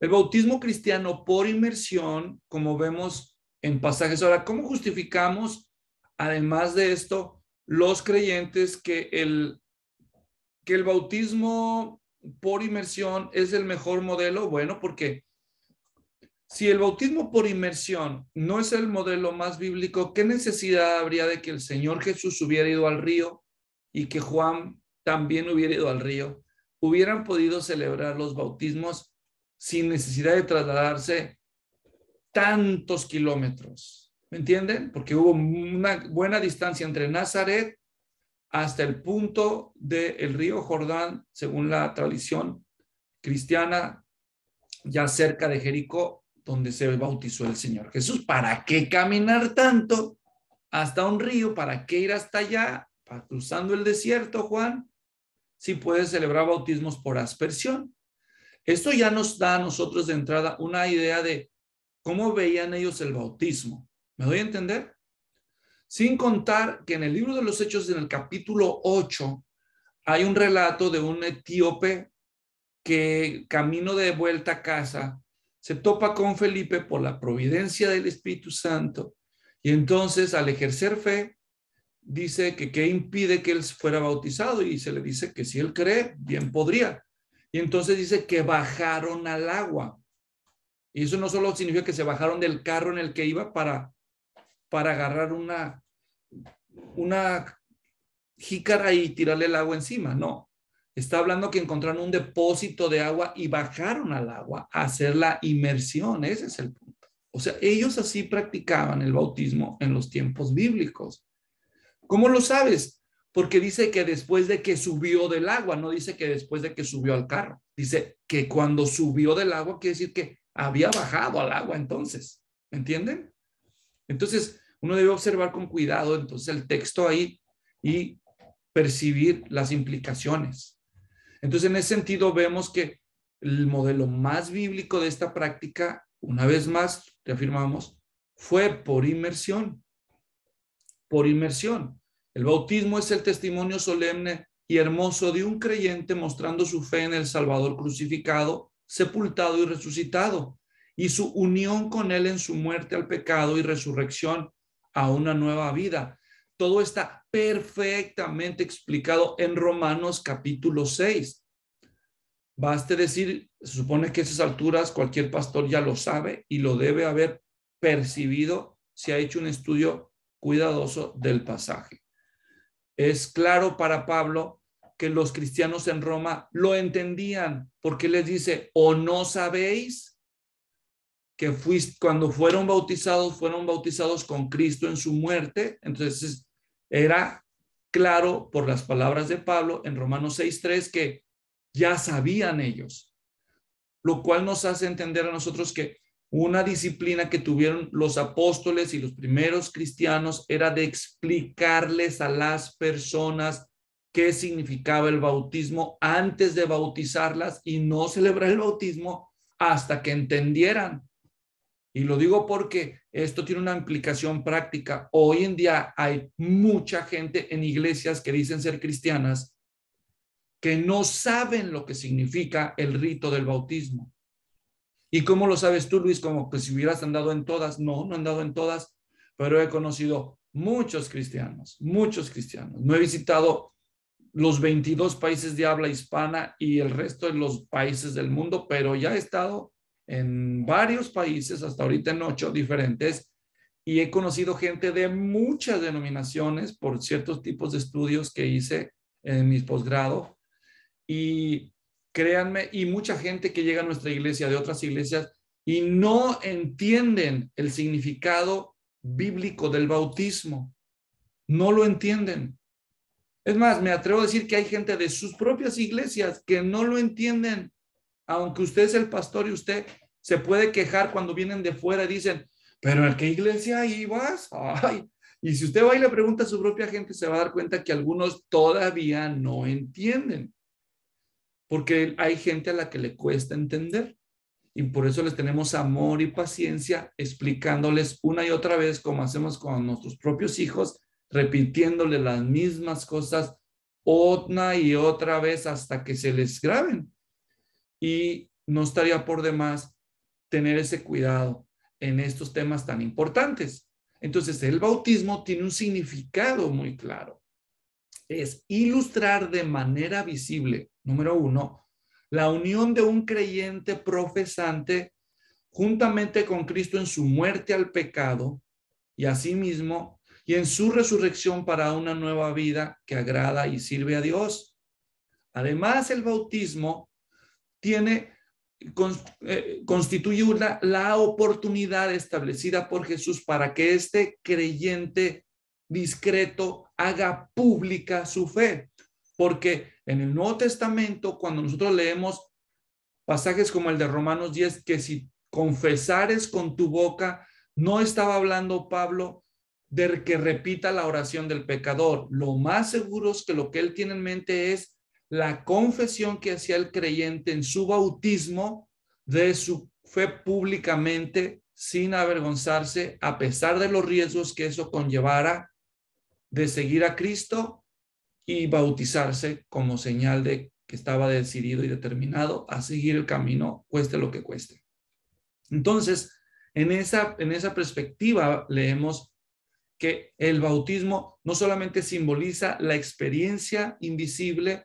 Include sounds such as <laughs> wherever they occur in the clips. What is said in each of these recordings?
El bautismo cristiano por inmersión, como vemos en pasajes. Ahora, ¿cómo justificamos, además de esto, los creyentes que el, que el bautismo por inmersión es el mejor modelo? Bueno, porque si el bautismo por inmersión no es el modelo más bíblico, ¿qué necesidad habría de que el Señor Jesús hubiera ido al río y que Juan también hubiera ido al río? hubieran podido celebrar los bautismos sin necesidad de trasladarse tantos kilómetros. ¿Me entienden? Porque hubo una buena distancia entre Nazaret hasta el punto del río Jordán, según la tradición cristiana, ya cerca de Jericó, donde se bautizó el Señor Jesús. ¿Para qué caminar tanto hasta un río? ¿Para qué ir hasta allá? cruzando el desierto, Juan? si puede celebrar bautismos por aspersión. Esto ya nos da a nosotros de entrada una idea de cómo veían ellos el bautismo. ¿Me doy a entender? Sin contar que en el libro de los Hechos, en el capítulo 8, hay un relato de un etíope que camino de vuelta a casa se topa con Felipe por la providencia del Espíritu Santo y entonces al ejercer fe dice que qué impide que él fuera bautizado y se le dice que si él cree, bien podría. Y entonces dice que bajaron al agua. Y eso no solo significa que se bajaron del carro en el que iba para, para agarrar una, una jícara y tirarle el agua encima, no. Está hablando que encontraron un depósito de agua y bajaron al agua a hacer la inmersión. Ese es el punto. O sea, ellos así practicaban el bautismo en los tiempos bíblicos. ¿Cómo lo sabes? Porque dice que después de que subió del agua, no dice que después de que subió al carro. Dice que cuando subió del agua, quiere decir que había bajado al agua entonces. ¿Entienden? Entonces, uno debe observar con cuidado entonces el texto ahí y percibir las implicaciones. Entonces, en ese sentido, vemos que el modelo más bíblico de esta práctica, una vez más, reafirmamos, fue por inmersión. Por inmersión. El bautismo es el testimonio solemne y hermoso de un creyente mostrando su fe en el Salvador crucificado, sepultado y resucitado, y su unión con Él en su muerte al pecado y resurrección a una nueva vida. Todo está perfectamente explicado en Romanos capítulo 6. Baste decir, se supone que a esas alturas cualquier pastor ya lo sabe y lo debe haber percibido si ha hecho un estudio cuidadoso del pasaje. Es claro para Pablo que los cristianos en Roma lo entendían, porque les dice, o no sabéis que cuando fueron bautizados, fueron bautizados con Cristo en su muerte. Entonces era claro por las palabras de Pablo en Romanos 6.3 que ya sabían ellos, lo cual nos hace entender a nosotros que una disciplina que tuvieron los apóstoles y los primeros cristianos era de explicarles a las personas qué significaba el bautismo antes de bautizarlas y no celebrar el bautismo hasta que entendieran. Y lo digo porque esto tiene una implicación práctica. Hoy en día hay mucha gente en iglesias que dicen ser cristianas que no saben lo que significa el rito del bautismo. ¿Y cómo lo sabes tú, Luis? Como que si hubieras andado en todas. No, no he andado en todas, pero he conocido muchos cristianos, muchos cristianos. No he visitado los 22 países de habla hispana y el resto de los países del mundo, pero ya he estado en varios países, hasta ahorita en ocho diferentes, y he conocido gente de muchas denominaciones por ciertos tipos de estudios que hice en mis posgrado. Y créanme, y mucha gente que llega a nuestra iglesia de otras iglesias y no entienden el significado bíblico del bautismo. No lo entienden. Es más, me atrevo a decir que hay gente de sus propias iglesias que no lo entienden. Aunque usted es el pastor y usted se puede quejar cuando vienen de fuera y dicen, pero ¿en qué iglesia ibas? vas Y si usted va y le pregunta a su propia gente, se va a dar cuenta que algunos todavía no entienden porque hay gente a la que le cuesta entender. Y por eso les tenemos amor y paciencia explicándoles una y otra vez como hacemos con nuestros propios hijos, repitiéndoles las mismas cosas una y otra vez hasta que se les graben. Y no estaría por demás tener ese cuidado en estos temas tan importantes. Entonces, el bautismo tiene un significado muy claro. Es ilustrar de manera visible Número uno, la unión de un creyente profesante juntamente con Cristo en su muerte al pecado y mismo y en su resurrección para una nueva vida que agrada y sirve a Dios. Además, el bautismo tiene eh, constituye una, la oportunidad establecida por Jesús para que este creyente discreto haga pública su fe. Porque en el Nuevo Testamento, cuando nosotros leemos pasajes como el de Romanos 10, que si confesares con tu boca, no estaba hablando Pablo de que repita la oración del pecador. Lo más seguro es que lo que él tiene en mente es la confesión que hacía el creyente en su bautismo de su fe públicamente sin avergonzarse a pesar de los riesgos que eso conllevara de seguir a Cristo y bautizarse como señal de que estaba decidido y determinado a seguir el camino, cueste lo que cueste. Entonces, en esa, en esa perspectiva leemos que el bautismo no solamente simboliza la experiencia invisible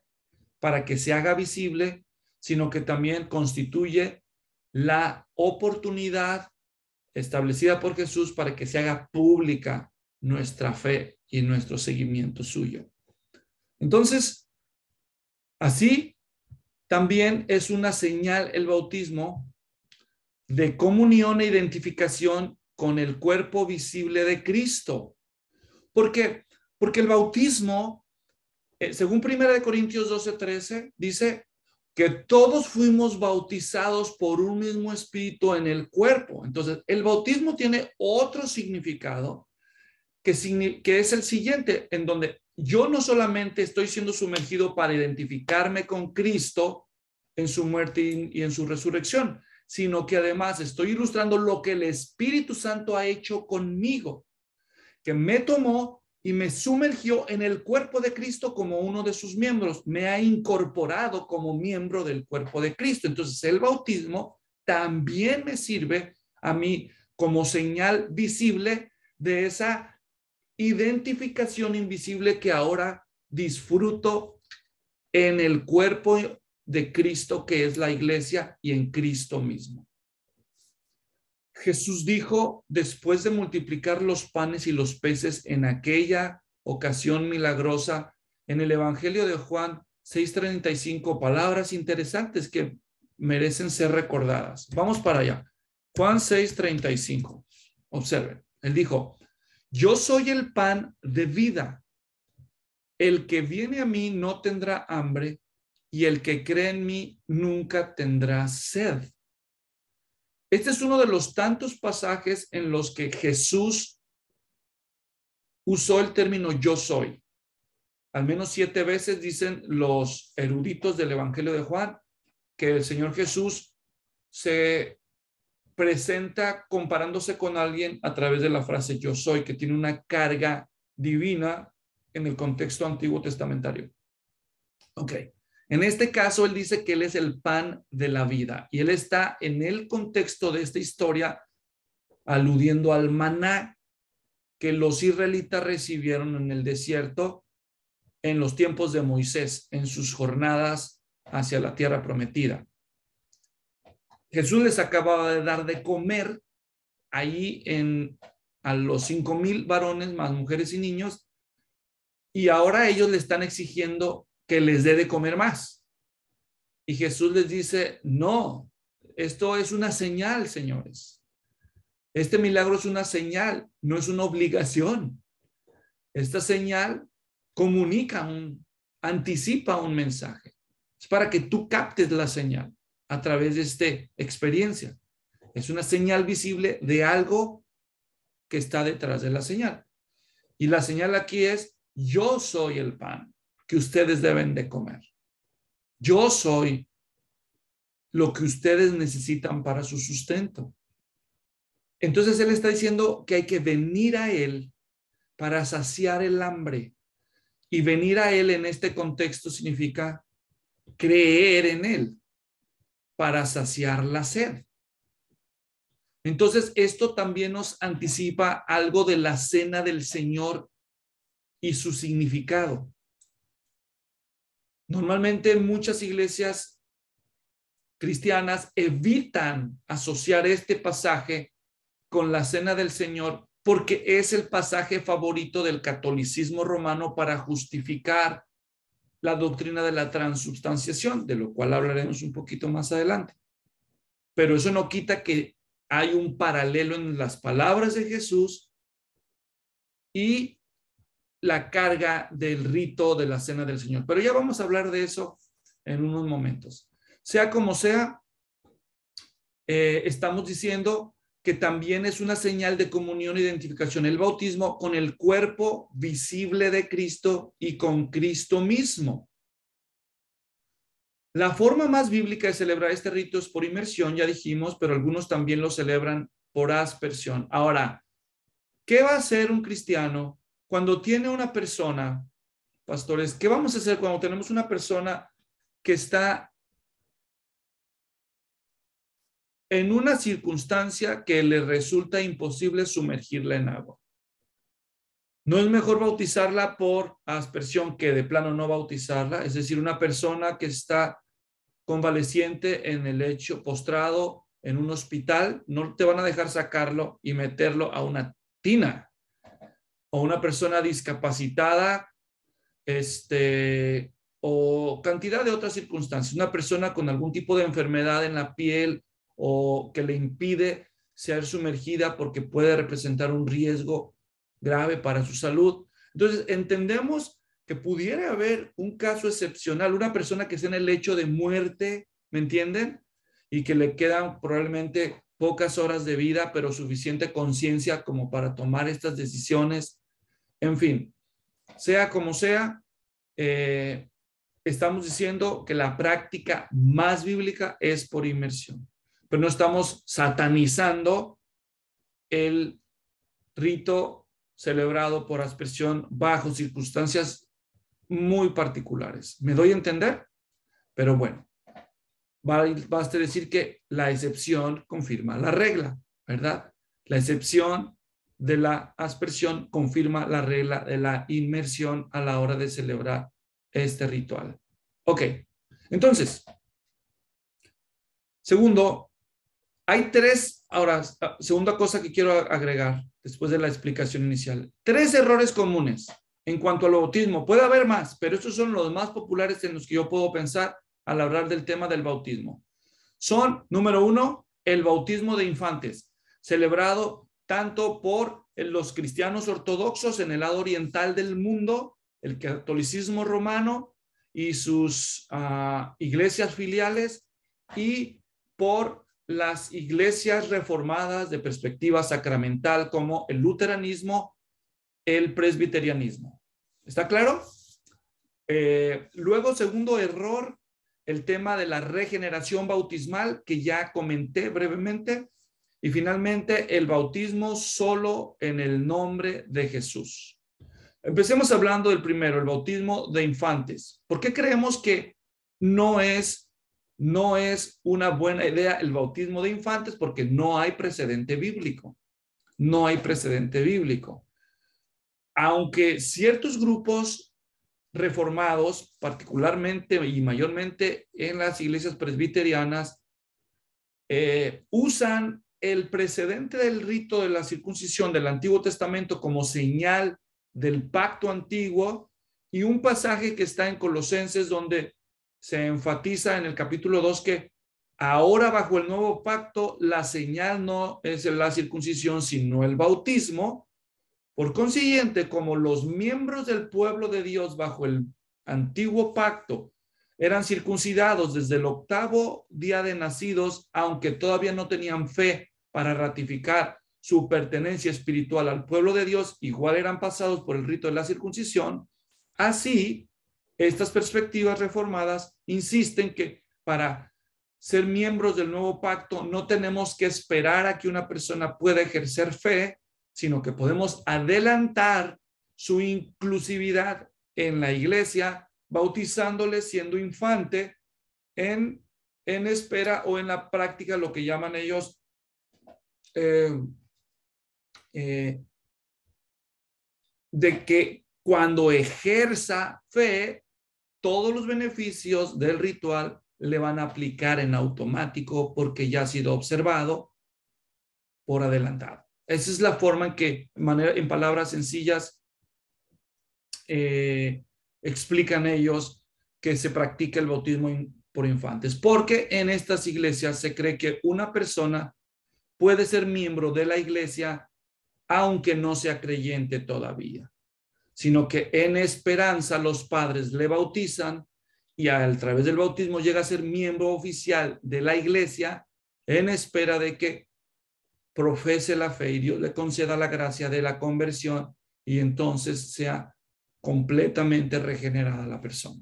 para que se haga visible, sino que también constituye la oportunidad establecida por Jesús para que se haga pública nuestra fe y nuestro seguimiento suyo. Entonces, así también es una señal el bautismo de comunión e identificación con el cuerpo visible de Cristo. ¿Por qué? Porque el bautismo, eh, según 1 Corintios 12, 13, dice que todos fuimos bautizados por un mismo espíritu en el cuerpo. Entonces, el bautismo tiene otro significado que, que es el siguiente, en donde yo no solamente estoy siendo sumergido para identificarme con Cristo en su muerte y en su resurrección, sino que además estoy ilustrando lo que el Espíritu Santo ha hecho conmigo, que me tomó y me sumergió en el cuerpo de Cristo como uno de sus miembros, me ha incorporado como miembro del cuerpo de Cristo. Entonces el bautismo también me sirve a mí como señal visible de esa identificación invisible que ahora disfruto en el cuerpo de Cristo que es la iglesia y en Cristo mismo. Jesús dijo, después de multiplicar los panes y los peces en aquella ocasión milagrosa, en el Evangelio de Juan 6:35, palabras interesantes que merecen ser recordadas. Vamos para allá. Juan 6:35. Observen, él dijo, yo soy el pan de vida. El que viene a mí no tendrá hambre y el que cree en mí nunca tendrá sed. Este es uno de los tantos pasajes en los que Jesús usó el término yo soy. Al menos siete veces dicen los eruditos del Evangelio de Juan que el Señor Jesús se presenta comparándose con alguien a través de la frase yo soy, que tiene una carga divina en el contexto antiguo testamentario. Ok. En este caso, él dice que él es el pan de la vida y él está en el contexto de esta historia aludiendo al maná que los israelitas recibieron en el desierto en los tiempos de Moisés, en sus jornadas hacia la tierra prometida. Jesús les acababa de dar de comer ahí en a los cinco mil varones más mujeres y niños y ahora ellos le están exigiendo que les dé de comer más. Y Jesús les dice, no, esto es una señal, señores. Este milagro es una señal, no es una obligación. Esta señal comunica un, anticipa un mensaje. Es para que tú captes la señal a través de esta experiencia. Es una señal visible de algo que está detrás de la señal. Y la señal aquí es, yo soy el pan que ustedes deben de comer. Yo soy lo que ustedes necesitan para su sustento. Entonces él está diciendo que hay que venir a él para saciar el hambre. Y venir a él en este contexto significa creer en él para saciar la sed. Entonces, esto también nos anticipa algo de la cena del Señor y su significado. Normalmente muchas iglesias cristianas evitan asociar este pasaje con la cena del Señor porque es el pasaje favorito del catolicismo romano para justificar la doctrina de la transubstanciación, de lo cual hablaremos un poquito más adelante. Pero eso no quita que hay un paralelo en las palabras de Jesús y la carga del rito de la cena del Señor. Pero ya vamos a hablar de eso en unos momentos. Sea como sea, eh, estamos diciendo que también es una señal de comunión e identificación, el bautismo con el cuerpo visible de Cristo y con Cristo mismo. La forma más bíblica de celebrar este rito es por inmersión, ya dijimos, pero algunos también lo celebran por aspersión. Ahora, ¿qué va a hacer un cristiano cuando tiene una persona, pastores? ¿Qué vamos a hacer cuando tenemos una persona que está en una circunstancia que le resulta imposible sumergirla en agua. ¿No es mejor bautizarla por aspersión que de plano no bautizarla? Es decir, una persona que está convaleciente en el lecho, postrado en un hospital, no te van a dejar sacarlo y meterlo a una tina. O una persona discapacitada, este, o cantidad de otras circunstancias. Una persona con algún tipo de enfermedad en la piel, o que le impide ser sumergida porque puede representar un riesgo grave para su salud. Entonces, entendemos que pudiera haber un caso excepcional, una persona que esté en el hecho de muerte, ¿me entienden? Y que le quedan probablemente pocas horas de vida, pero suficiente conciencia como para tomar estas decisiones. En fin, sea como sea, eh, estamos diciendo que la práctica más bíblica es por inmersión no estamos satanizando el rito celebrado por aspersión bajo circunstancias muy particulares. ¿Me doy a entender? Pero bueno, basta decir que la excepción confirma la regla, ¿verdad? La excepción de la aspersión confirma la regla de la inmersión a la hora de celebrar este ritual. Ok, entonces, segundo, hay tres, ahora, segunda cosa que quiero agregar después de la explicación inicial. Tres errores comunes en cuanto al bautismo. Puede haber más, pero estos son los más populares en los que yo puedo pensar al hablar del tema del bautismo. Son, número uno, el bautismo de infantes, celebrado tanto por los cristianos ortodoxos en el lado oriental del mundo, el catolicismo romano y sus ah, iglesias filiales, y por las iglesias reformadas de perspectiva sacramental como el luteranismo, el presbiterianismo. ¿Está claro? Eh, luego, segundo error, el tema de la regeneración bautismal que ya comenté brevemente. Y finalmente, el bautismo solo en el nombre de Jesús. Empecemos hablando del primero, el bautismo de infantes. ¿Por qué creemos que no es no es una buena idea el bautismo de infantes porque no hay precedente bíblico. No hay precedente bíblico. Aunque ciertos grupos reformados, particularmente y mayormente en las iglesias presbiterianas, eh, usan el precedente del rito de la circuncisión del Antiguo Testamento como señal del pacto antiguo y un pasaje que está en Colosenses donde se enfatiza en el capítulo 2 que ahora bajo el nuevo pacto la señal no es la circuncisión, sino el bautismo. Por consiguiente, como los miembros del pueblo de Dios bajo el antiguo pacto eran circuncidados desde el octavo día de nacidos, aunque todavía no tenían fe para ratificar su pertenencia espiritual al pueblo de Dios, igual eran pasados por el rito de la circuncisión, así estas perspectivas reformadas insisten que para ser miembros del nuevo pacto no tenemos que esperar a que una persona pueda ejercer fe, sino que podemos adelantar su inclusividad en la iglesia, bautizándole siendo infante en, en espera o en la práctica lo que llaman ellos eh, eh, de que cuando ejerza fe, todos los beneficios del ritual le van a aplicar en automático porque ya ha sido observado por adelantado. Esa es la forma en que, en palabras sencillas, eh, explican ellos que se practica el bautismo por infantes, porque en estas iglesias se cree que una persona puede ser miembro de la iglesia aunque no sea creyente todavía sino que en esperanza los padres le bautizan y a través del bautismo llega a ser miembro oficial de la iglesia en espera de que profese la fe y Dios le conceda la gracia de la conversión y entonces sea completamente regenerada la persona.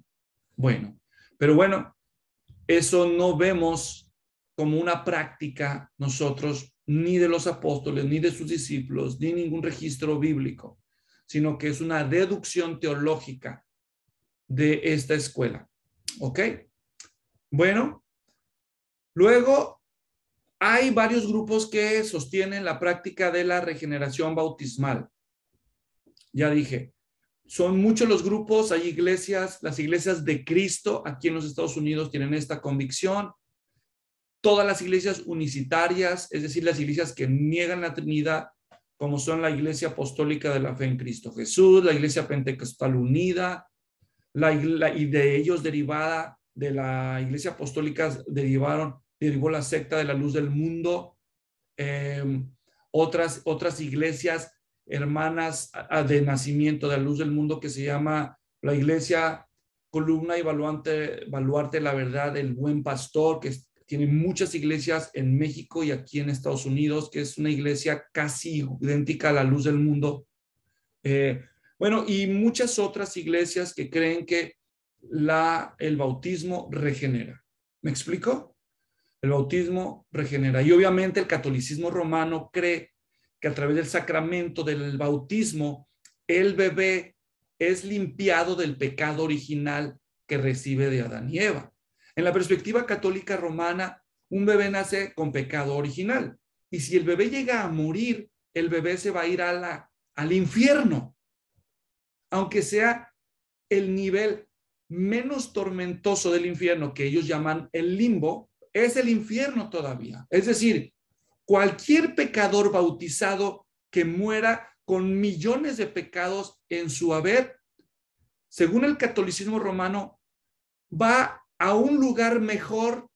Bueno, pero bueno, eso no vemos como una práctica nosotros, ni de los apóstoles, ni de sus discípulos, ni ningún registro bíblico sino que es una deducción teológica de esta escuela. ¿Ok? Bueno, luego hay varios grupos que sostienen la práctica de la regeneración bautismal. Ya dije, son muchos los grupos, hay iglesias, las iglesias de Cristo aquí en los Estados Unidos tienen esta convicción. Todas las iglesias unicitarias, es decir, las iglesias que niegan la Trinidad, como son la Iglesia Apostólica de la Fe en Cristo Jesús, la Iglesia Pentecostal Unida, la, y de ellos derivada de la Iglesia Apostólica derivaron, derivó la secta de la luz del mundo, em, otras, otras iglesias hermanas de nacimiento de la luz del mundo que se llama la Iglesia Columna y Baluarte, la Verdad, el Buen Pastor, que tiene muchas iglesias en México y aquí en Estados Unidos, que es una iglesia casi idéntica a la luz del mundo. Eh, bueno, y muchas otras iglesias que creen que la, el bautismo regenera. ¿Me explico? El bautismo regenera. Y obviamente el catolicismo romano cree que a través del sacramento del bautismo, el bebé es limpiado del pecado original que recibe de Adán y Eva. En la perspectiva católica romana, un bebé nace con pecado original. Y si el bebé llega a morir, el bebé se va a ir al infierno, aunque sea el nivel menos tormentoso del infierno que ellos llaman el limbo, es el infierno todavía. Es decir, cualquier pecador bautizado que muera con millones de pecados en su haber, según el catolicismo romano, va a a un lugar mejor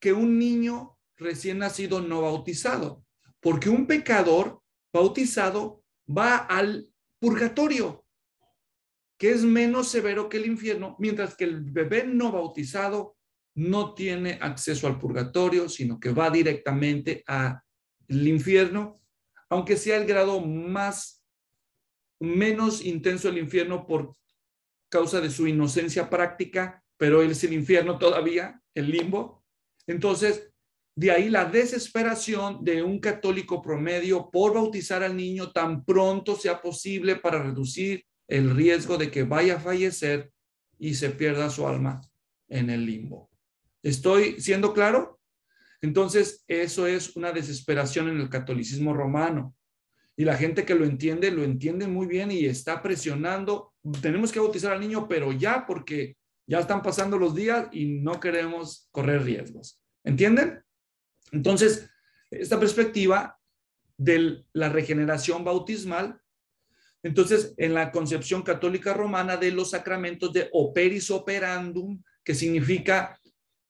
que un niño recién nacido no bautizado, porque un pecador bautizado va al purgatorio, que es menos severo que el infierno, mientras que el bebé no bautizado no tiene acceso al purgatorio, sino que va directamente al infierno, aunque sea el grado más menos intenso el infierno por causa de su inocencia práctica, pero él es el infierno todavía, el limbo. Entonces, de ahí la desesperación de un católico promedio por bautizar al niño tan pronto sea posible para reducir el riesgo de que vaya a fallecer y se pierda su alma en el limbo. ¿Estoy siendo claro? Entonces, eso es una desesperación en el catolicismo romano. Y la gente que lo entiende, lo entiende muy bien y está presionando. Tenemos que bautizar al niño, pero ya, porque ya están pasando los días y no queremos correr riesgos. ¿Entienden? Entonces, esta perspectiva de la regeneración bautismal, entonces, en la concepción católica romana de los sacramentos de operis operandum, que significa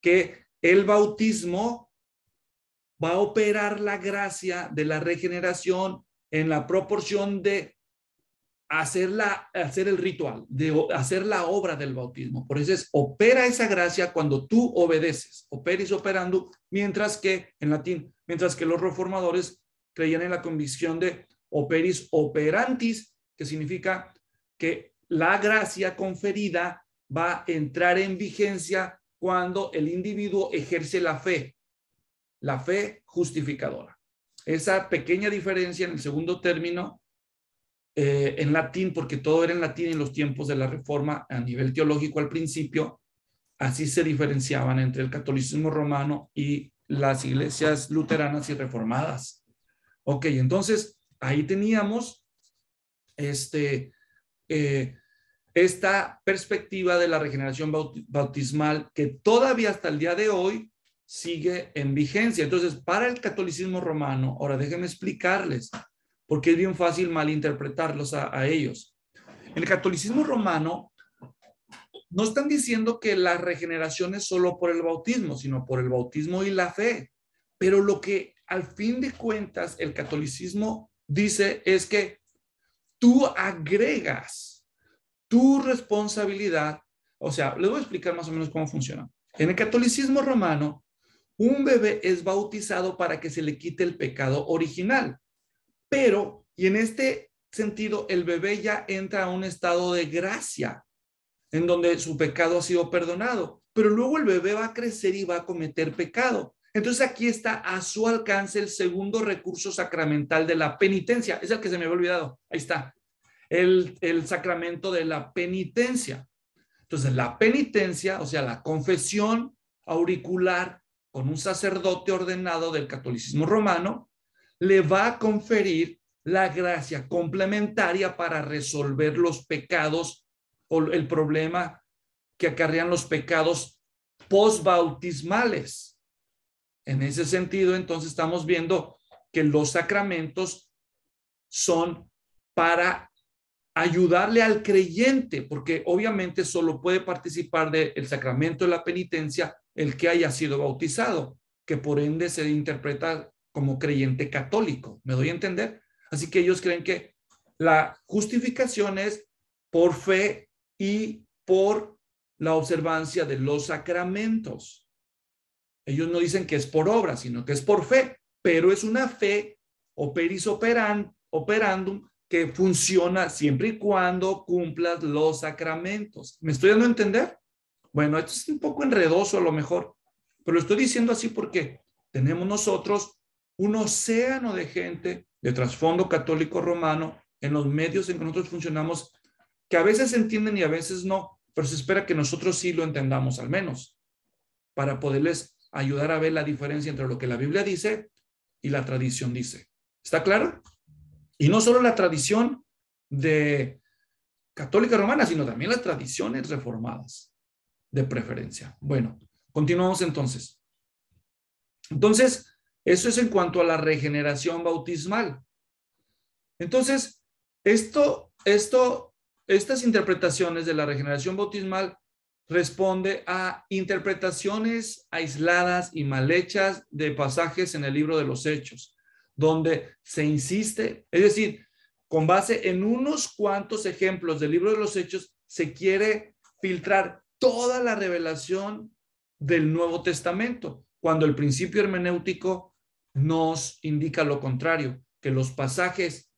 que el bautismo va a operar la gracia de la regeneración en la proporción de hacer, la, hacer el ritual, de hacer la obra del bautismo. Por eso es, opera esa gracia cuando tú obedeces, operis operando, mientras que, en latín, mientras que los reformadores creían en la convicción de operis operantis, que significa que la gracia conferida va a entrar en vigencia cuando el individuo ejerce la fe, la fe justificadora. Esa pequeña diferencia en el segundo término eh, en latín, porque todo era en latín en los tiempos de la Reforma a nivel teológico al principio, así se diferenciaban entre el catolicismo romano y las iglesias luteranas y reformadas. Ok, entonces ahí teníamos este, eh, esta perspectiva de la regeneración bautismal que todavía hasta el día de hoy sigue en vigencia. Entonces, para el catolicismo romano, ahora déjenme explicarles, porque es bien fácil malinterpretarlos a, a ellos. En el catolicismo romano no están diciendo que la regeneración es solo por el bautismo, sino por el bautismo y la fe. Pero lo que al fin de cuentas el catolicismo dice es que tú agregas tu responsabilidad. O sea, les voy a explicar más o menos cómo funciona. En el catolicismo romano, un bebé es bautizado para que se le quite el pecado original pero, y en este sentido, el bebé ya entra a un estado de gracia, en donde su pecado ha sido perdonado, pero luego el bebé va a crecer y va a cometer pecado. Entonces aquí está a su alcance el segundo recurso sacramental de la penitencia. Es el que se me había olvidado. Ahí está. El, el sacramento de la penitencia. Entonces la penitencia, o sea, la confesión auricular con un sacerdote ordenado del catolicismo romano, le va a conferir la gracia complementaria para resolver los pecados o el problema que acarrean los pecados postbautismales. En ese sentido, entonces estamos viendo que los sacramentos son para ayudarle al creyente, porque obviamente solo puede participar del sacramento de la penitencia el que haya sido bautizado, que por ende se interpreta como creyente católico. ¿Me doy a entender? Así que ellos creen que la justificación es por fe y por la observancia de los sacramentos. Ellos no dicen que es por obra, sino que es por fe, pero es una fe operis operandum que funciona siempre y cuando cumplas los sacramentos. ¿Me estoy dando a entender? Bueno, esto es un poco enredoso a lo mejor, pero lo estoy diciendo así porque tenemos nosotros un océano de gente de trasfondo católico romano en los medios en que nosotros funcionamos, que a veces entienden y a veces no, pero se espera que nosotros sí lo entendamos al menos, para poderles ayudar a ver la diferencia entre lo que la Biblia dice y la tradición dice. ¿Está claro? Y no solo la tradición de católica romana, sino también las tradiciones reformadas, de preferencia. Bueno, continuamos entonces. Entonces, eso es en cuanto a la regeneración bautismal. Entonces, esto, esto, estas interpretaciones de la regeneración bautismal responde a interpretaciones aisladas y mal hechas de pasajes en el libro de los hechos, donde se insiste, es decir, con base en unos cuantos ejemplos del libro de los hechos, se quiere filtrar toda la revelación del Nuevo Testamento, cuando el principio hermenéutico nos indica lo contrario, que los pasajes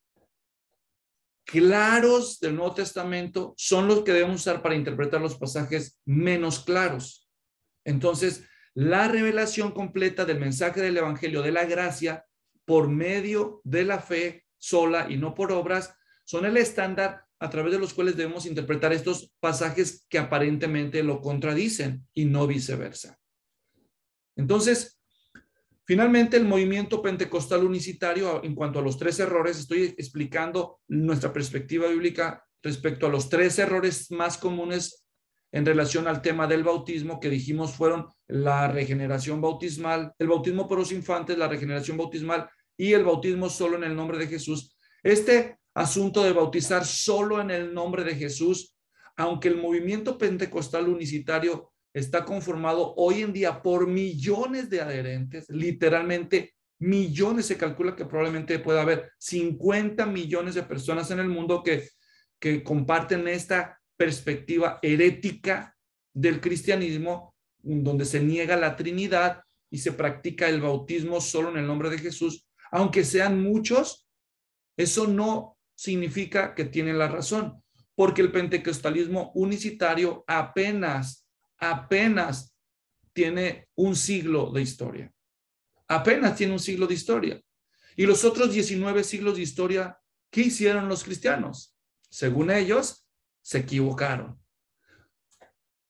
claros del Nuevo Testamento son los que debemos usar para interpretar los pasajes menos claros. Entonces, la revelación completa del mensaje del Evangelio de la gracia por medio de la fe sola y no por obras son el estándar a través de los cuales debemos interpretar estos pasajes que aparentemente lo contradicen y no viceversa. Entonces, Finalmente, el movimiento pentecostal unicitario, en cuanto a los tres errores, estoy explicando nuestra perspectiva bíblica respecto a los tres errores más comunes en relación al tema del bautismo que dijimos fueron la regeneración bautismal, el bautismo por los infantes, la regeneración bautismal y el bautismo solo en el nombre de Jesús. Este asunto de bautizar solo en el nombre de Jesús, aunque el movimiento pentecostal unicitario está conformado hoy en día por millones de adherentes, literalmente millones, se calcula que probablemente pueda haber 50 millones de personas en el mundo que, comparten esta perspectiva herética del cristianismo, donde se niega la Trinidad y se practica el bautismo solo en el nombre de Jesús, aunque sean muchos, eso no significa que tienen la razón, porque el pentecostalismo unicitario apenas apenas tiene un siglo de historia. Apenas tiene un siglo de historia. Y los otros 19 siglos de historia, ¿qué hicieron los cristianos? Según ellos, se equivocaron.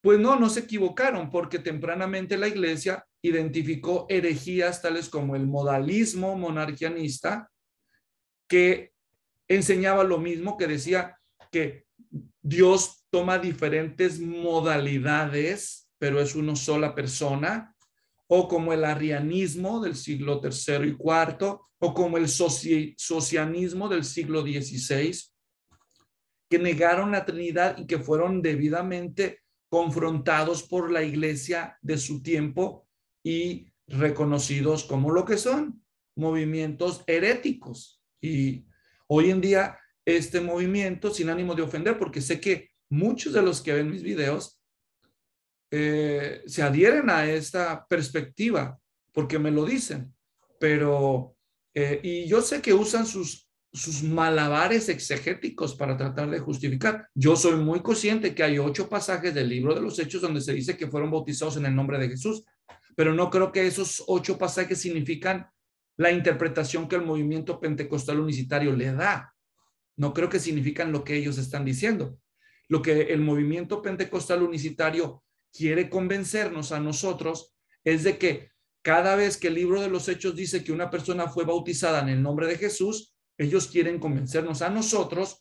Pues no, no se equivocaron porque tempranamente la iglesia identificó herejías tales como el modalismo monarquianista, que enseñaba lo mismo, que decía que Dios toma diferentes modalidades, pero es una sola persona, o como el arrianismo del siglo III y IV, o como el socianismo del siglo XVI, que negaron la Trinidad y que fueron debidamente confrontados por la iglesia de su tiempo y reconocidos como lo que son, movimientos heréticos. Y hoy en día este movimiento sin ánimo de ofender, porque sé que muchos de los que ven mis videos eh, se adhieren a esta perspectiva, porque me lo dicen, pero, eh, y yo sé que usan sus, sus malabares exegéticos para tratar de justificar. Yo soy muy consciente que hay ocho pasajes del libro de los Hechos donde se dice que fueron bautizados en el nombre de Jesús, pero no creo que esos ocho pasajes significan la interpretación que el movimiento pentecostal unicitario le da. No creo que significan lo que ellos están diciendo. Lo que el movimiento pentecostal unicitario quiere convencernos a nosotros es de que cada vez que el libro de los hechos dice que una persona fue bautizada en el nombre de Jesús, ellos quieren convencernos a nosotros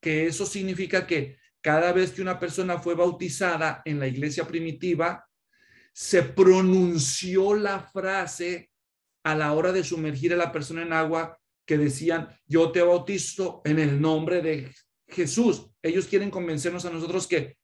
que eso significa que cada vez que una persona fue bautizada en la iglesia primitiva, se pronunció la frase a la hora de sumergir a la persona en agua, que decían, yo te bautizo en el nombre de Jesús. Ellos quieren convencernos a nosotros que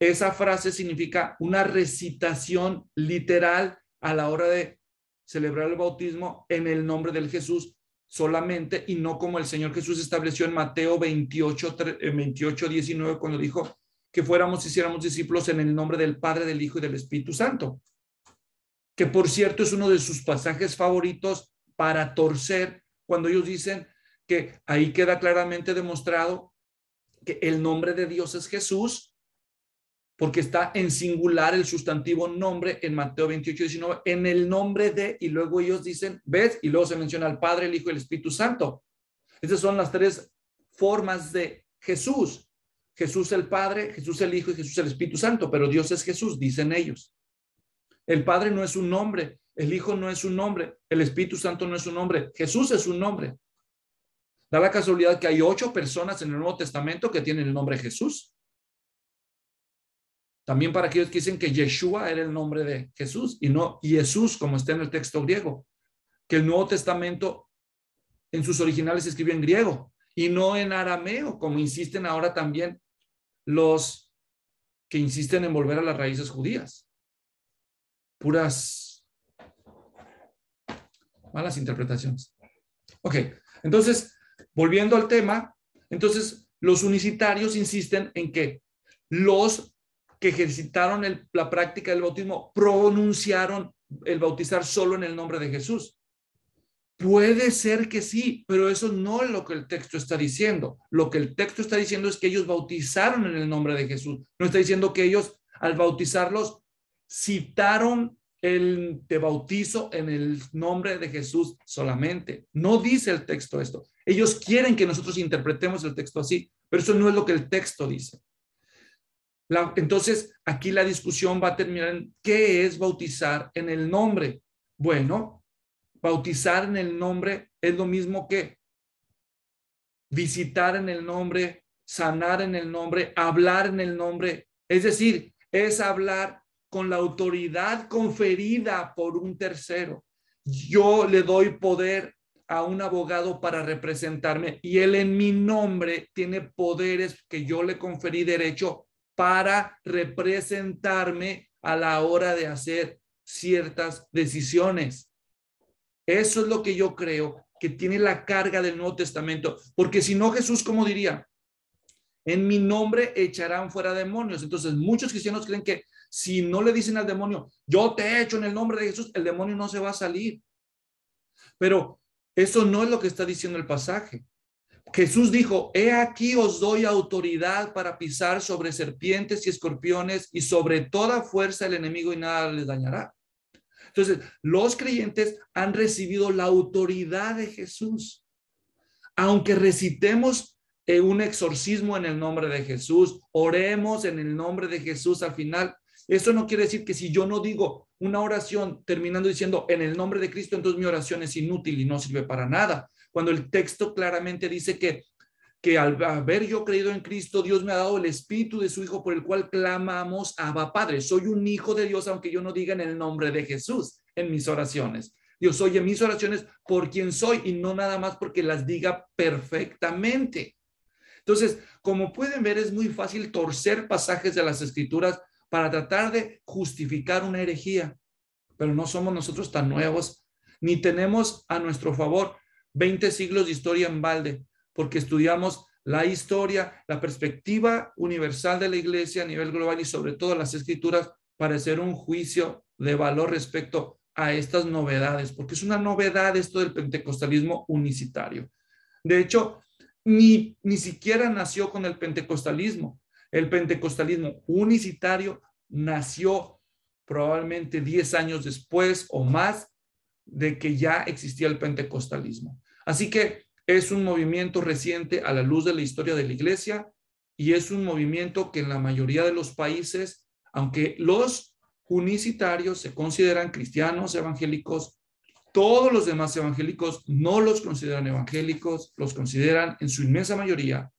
esa frase significa una recitación literal a la hora de celebrar el bautismo en el nombre del Jesús solamente y no como el Señor Jesús estableció en Mateo 28, 28 19 cuando dijo que fuéramos, y hiciéramos discípulos en el nombre del Padre, del Hijo y del Espíritu Santo, que por cierto es uno de sus pasajes favoritos para torcer cuando ellos dicen que ahí queda claramente demostrado que el nombre de Dios es Jesús, porque está en singular el sustantivo nombre en Mateo 28, 19, en el nombre de, y luego ellos dicen, ¿ves? Y luego se menciona al Padre, el Hijo y el Espíritu Santo. Esas son las tres formas de Jesús. Jesús el Padre, Jesús el Hijo y Jesús el Espíritu Santo, pero Dios es Jesús, dicen ellos. El Padre no es un nombre, el Hijo no es un nombre, el Espíritu Santo no es un nombre, Jesús es un nombre. Da la casualidad que hay ocho personas en el Nuevo Testamento que tienen el nombre Jesús. También para aquellos que dicen que Yeshua era el nombre de Jesús y no Jesús, como está en el texto griego, que el Nuevo Testamento en sus originales se escribió en griego y no en arameo, como insisten ahora también los que insisten en volver a las raíces judías. Puras malas interpretaciones. Ok, entonces, volviendo al tema, entonces los unicitarios insisten en que los que ejercitaron la práctica del bautismo pronunciaron el bautizar solo en el nombre de Jesús. Puede ser que sí, pero eso no es lo que el texto está diciendo. Lo que el texto está diciendo es que ellos bautizaron en el nombre de Jesús. No está diciendo que ellos al bautizarlos citaron el, te bautizo en el nombre de Jesús solamente. No dice el texto esto. Ellos quieren que nosotros interpretemos el texto así, pero eso no es lo que el texto dice. entonces, aquí la discusión va a terminar en qué es bautizar en el nombre. Bueno, bautizar en el nombre es lo mismo que visitar en el nombre, sanar en el nombre, hablar en el nombre. Es decir, es hablar con la autoridad conferida por un tercero. Yo le doy poder a un abogado para representarme y él en mi nombre tiene poderes que yo le conferí derecho para representarme a la hora de hacer ciertas decisiones. Eso es lo que yo creo que tiene la carga del Nuevo Testamento, porque si no Jesús, como diría? En mi nombre echarán fuera demonios. Entonces, muchos cristianos creen que si no le dicen al demonio, yo te echo en el nombre de Jesús, el demonio no se va a salir. Pero eso no es lo que está diciendo el pasaje. Jesús dijo, he aquí os doy autoridad para pisar sobre serpientes y escorpiones y sobre toda fuerza el enemigo y nada les dañará. Entonces, los creyentes han recibido la autoridad de Jesús. Aunque recitemos eh, un exorcismo en el nombre de Jesús, oremos en el nombre de Jesús al final, eso no quiere decir que si yo no digo una oración terminando diciendo en el nombre de Cristo, entonces mi oración es inútil y no sirve para nada. Cuando el texto claramente dice que que al haber yo creído en Cristo, Dios me ha dado el espíritu de su Hijo por el cual clamamos Abba Padre. Soy un hijo de Dios, aunque yo no diga en el nombre de Jesús en mis oraciones. Dios oye mis oraciones por quien soy y no nada más porque las diga perfectamente. Entonces, como pueden ver, es muy fácil torcer pasajes de las escrituras para tratar de justificar una herejía. Pero no somos nosotros tan nuevos, ni tenemos a nuestro favor 20 siglos de historia en balde, porque estudiamos la historia, la perspectiva universal de la iglesia a nivel global y sobre todo las escrituras para hacer un juicio de valor respecto a estas novedades, porque es una novedad esto del pentecostalismo unicitario. De hecho, ni, ni siquiera nació con el pentecostalismo. El pentecostalismo unicitario nació probablemente 10 años después o más de que ya existía el pentecostalismo. Así que es un movimiento reciente a la luz de la historia de la iglesia y es un movimiento que en la mayoría de los países, aunque los unicitarios se consideran cristianos evangélicos, todos los demás evangélicos no los consideran evangélicos, los consideran en su inmensa mayoría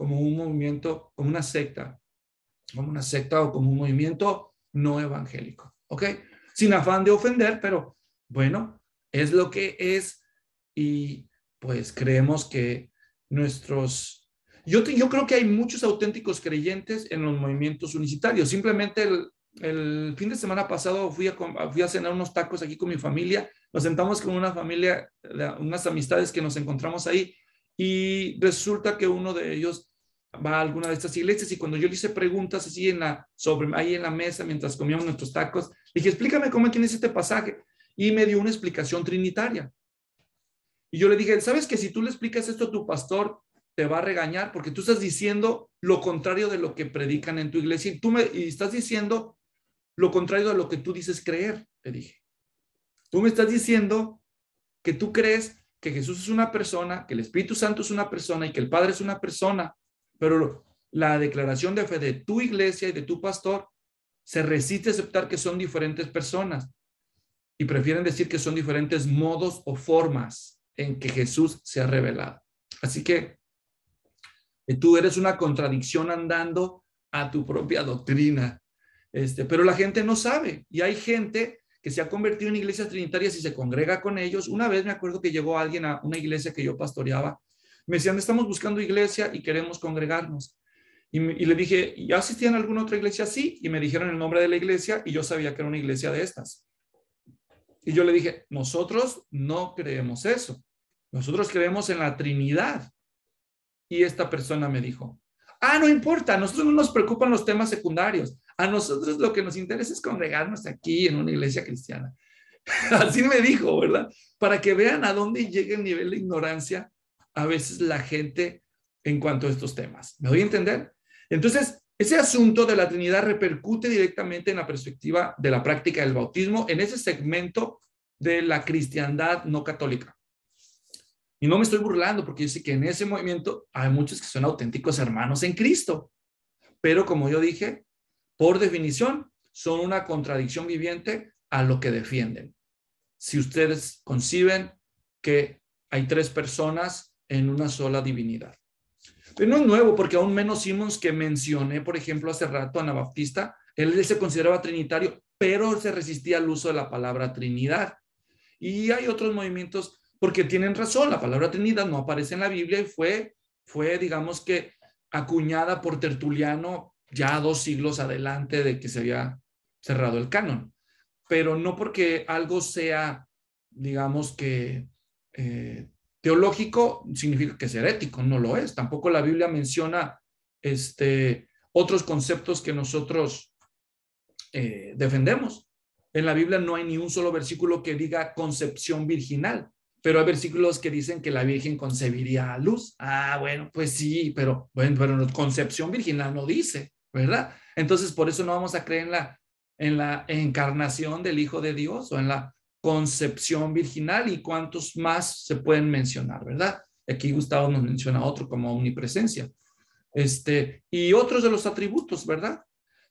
como un movimiento, como una secta, como una secta o como un movimiento no evangélico, ¿ok? Sin afán de ofender, pero bueno, es lo que es y pues creemos que nuestros... Yo, yo creo que hay muchos auténticos creyentes en los movimientos unicitarios. Simplemente el, fin de semana pasado fui a, fui a cenar unos tacos aquí con mi familia. Nos sentamos con una familia, unas amistades que nos encontramos ahí y resulta que uno de ellos va a alguna de estas iglesias y cuando yo le hice preguntas así en la, sobre, ahí en la mesa mientras comíamos nuestros tacos, dije, explícame cómo es este pasaje. Y me dio una explicación trinitaria. Y yo le dije, ¿sabes que si tú le explicas esto a tu pastor, te va a regañar porque tú estás diciendo lo contrario de lo que predican en tu iglesia y tú me y estás diciendo lo contrario a lo que tú dices creer, le dije. Tú me estás diciendo que tú crees que Jesús es una persona, que el Espíritu Santo es una persona y que el Padre es una persona pero la declaración de fe de tu iglesia y de tu pastor se resiste a aceptar que son diferentes personas y prefieren decir que son diferentes modos o formas en que Jesús se ha revelado. Así que eh, tú eres una contradicción andando a tu propia doctrina. Este, pero la gente no sabe y hay gente que se ha convertido en iglesias trinitarias y se congrega con ellos. Una vez me acuerdo que llegó alguien a una iglesia que yo pastoreaba me decían, estamos buscando iglesia y queremos congregarnos. Y, le dije, ¿ya asistían en alguna otra iglesia? Sí. Y me dijeron el nombre de la iglesia y yo sabía que era una iglesia de estas. Y yo le dije, nosotros no creemos eso. Nosotros creemos en la Trinidad. Y esta persona me dijo, ah, no importa, nosotros no nos preocupan los temas secundarios. A nosotros lo que nos interesa es congregarnos aquí en una iglesia cristiana. <laughs> Así me dijo, ¿verdad? Para que vean a dónde llega el nivel de ignorancia a veces la gente en cuanto a estos temas. ¿Me doy a entender? Entonces, ese asunto de la Trinidad repercute directamente en la perspectiva de la práctica del bautismo en ese segmento de la cristiandad no católica. Y no me estoy burlando porque yo sé que en ese movimiento hay muchos que son auténticos hermanos en Cristo. Pero como yo dije, por definición, son una contradicción viviente a lo que defienden. Si ustedes conciben que hay tres personas en una sola divinidad. Pero no es nuevo, porque aún menos Simons, que mencioné, por ejemplo, hace rato, Anabaptista, él se consideraba trinitario, pero se resistía al uso de la palabra Trinidad. Y hay otros movimientos, porque tienen razón, la palabra Trinidad no aparece en la Biblia y fue, fue digamos que, acuñada por Tertuliano ya dos siglos adelante de que se había cerrado el canon. Pero no porque algo sea, digamos que, eh, Teológico significa que es herético, no lo es. Tampoco la Biblia menciona este, otros conceptos que nosotros eh, defendemos. En la Biblia no hay ni un solo versículo que diga concepción virginal, pero hay versículos que dicen que la Virgen concebiría a luz. Ah, bueno, pues sí, pero bueno, pero concepción virginal no dice, ¿verdad? Entonces, por eso no vamos a creer la, en la encarnación del Hijo de Dios o en la concepción virginal y cuántos más se pueden mencionar, ¿verdad? Aquí Gustavo nos menciona otro como omnipresencia. Este, y otros de los atributos, ¿verdad?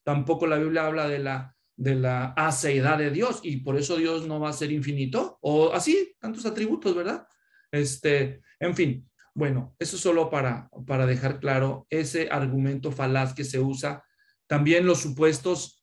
Tampoco la Biblia habla de la, de la aceidad de Dios y por eso Dios no va a ser infinito o así, tantos atributos, ¿verdad? Este, en fin, bueno, eso solo para, para dejar claro ese argumento falaz que se usa. También los supuestos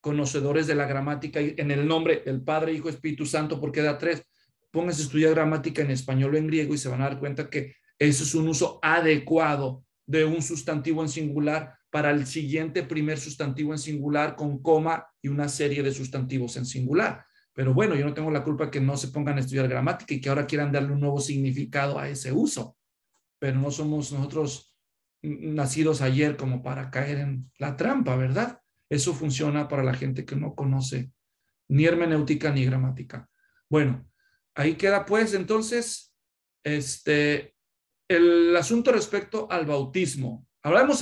conocedores de la gramática en el nombre del Padre, Hijo, Espíritu Santo, porque da tres. Pónganse a estudiar gramática en español o en griego y se van a dar cuenta que eso es un uso adecuado de un sustantivo en singular para el siguiente primer sustantivo en singular con coma y una serie de sustantivos en singular. Pero bueno, yo no tengo la culpa que no se pongan a estudiar gramática y que ahora quieran darle un nuevo significado a ese uso. Pero no somos nosotros nacidos ayer como para caer en la trampa, ¿verdad? Eso funciona para la gente que no conoce ni hermenéutica ni gramática. Bueno, ahí queda pues entonces este, el asunto respecto al bautismo. Hablamos